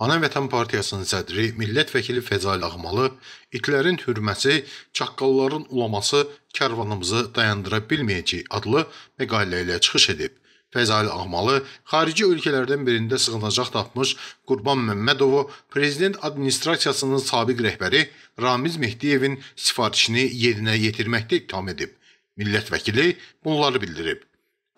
Ana Vətən Partiyasının sədri Millət vəkili Fəzail Ağmalı itlərin hürməsi, çaqqalların ulaması karvanımızı dayandıra bilməyəcək adlı məqalə ilə çıxış edib. Fəzail Ağmalı xarici ölkələrdən birində sığınacaq tapmış Qurban Məmmədovu prezident administrasiyasının sabiq rəhbəri Ramiz Mehdiyevin sifarişini yerinə yetirməkdə ittiham edib. Millət vəkili bunları bildirib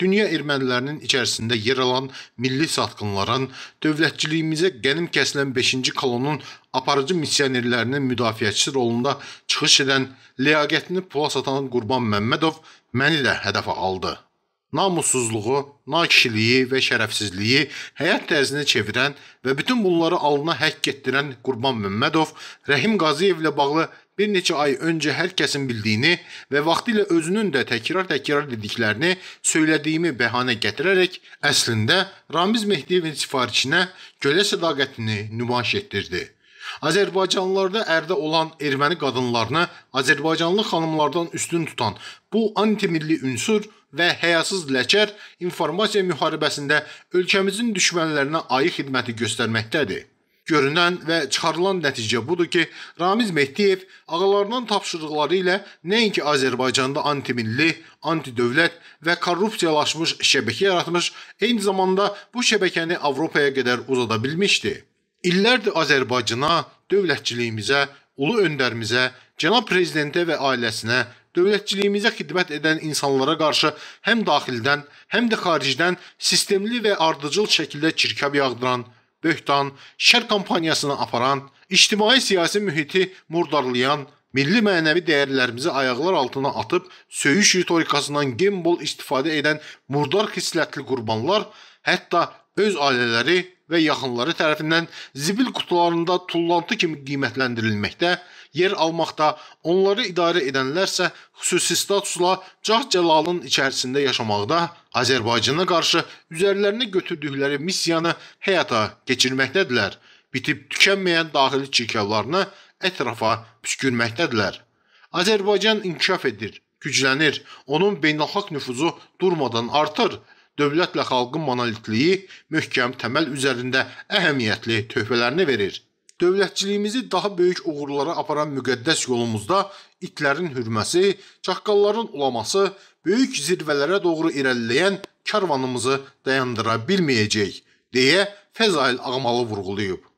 dünya ermənilərinin içərisində yer alan milli satqınların, dövlətçiliyimizə qənim kəsilən 5-ci kolonun aparıcı missionerlərinin müdafiəçisi rolunda çıxış edən ləyaqətini pula satan Qurban Məmmədov məni də hədəfə aldı namussuzluğu, nakişiliyi və şərəfsizliyi həyat tərzinə çevirən və bütün bunları alına həkk etdirən Qurban Məmmədov Rəhim Qaziyev ilə bağlı bir neçə ay öncə hər kəsin bildiyini və vaxtilə özünün də təkrar-təkrar dediklərini söylədiyimi bəhanə gətirərək əslində Ramiz Mehdiyevin sifarişinə gölə sədaqətini nümayiş etdirdi. Azərbaycanlılarda ərdə olan erməni qadınlarını azərbaycanlı xanımlardan üstün tutan bu antimilli ünsür və həyasız ləkər informasiya müharibəsində ölkəmizin düşmənlərinə ayıq xidməti göstərməkdədir. Görünən və çıxarılan nəticə budur ki, Ramiz Mehdiyev ağalarının tapşırıqları ilə nəinki Azərbaycanda antimilli, antidövlət və korrupsiyalaşmış şəbəkə yaratmış, eyni zamanda bu şəbəkəni Avropaya qədər uzada bilmişdi. İllərdir Azərbaycana, dövlətçiliyimizə, ulu öndərimizə, cənab prezidentə və ailəsinə, dövlətçiliyimizə xidmət edən insanlara qarşı həm daxildən, həm də xaricdən sistemli və ardıcıl şəkildə çirkab yağdıran, böhtan, şər kampaniyasını aparan, ictimai-siyasi mühiti murdarlayan, milli mənəvi dəyərlərimizi ayaqlar altına atıb söyüş ritorikasından gembol istifadə edən murdar xislətli qurbanlar hətta öz ailələri və yaxınları tərəfindən zibil qutularında tullantı kimi qiymətləndirilməkdə, yer almaqda, onları idarə edənlərsə xüsusi statusla cah-cəlalın içərisində yaşamaqda, Azərbaycana qarşı üzərlərinə götürdükləri missiyanı həyata keçirməkdədirlər. Bitib tükənməyən daxili çirkəvlarını ətrafa püskürməkdədirlər. Azərbaycan inkişaf edir, güclənir, onun beynəlxalq nüfuzu durmadan artır dövlətlə xalqın monolitliyi möhkəm təməl üzərində əhəmiyyətli töhfələrini verir. Dövlətçiliyimizi daha böyük uğurlara aparan müqəddəs yolumuzda itlərin hürməsi, çaqqalların ulaması böyük zirvələrə doğru irəliləyən karvanımızı dayandıra bilməyəcək, deyə Fəzail Ağmalı vurğulayıb.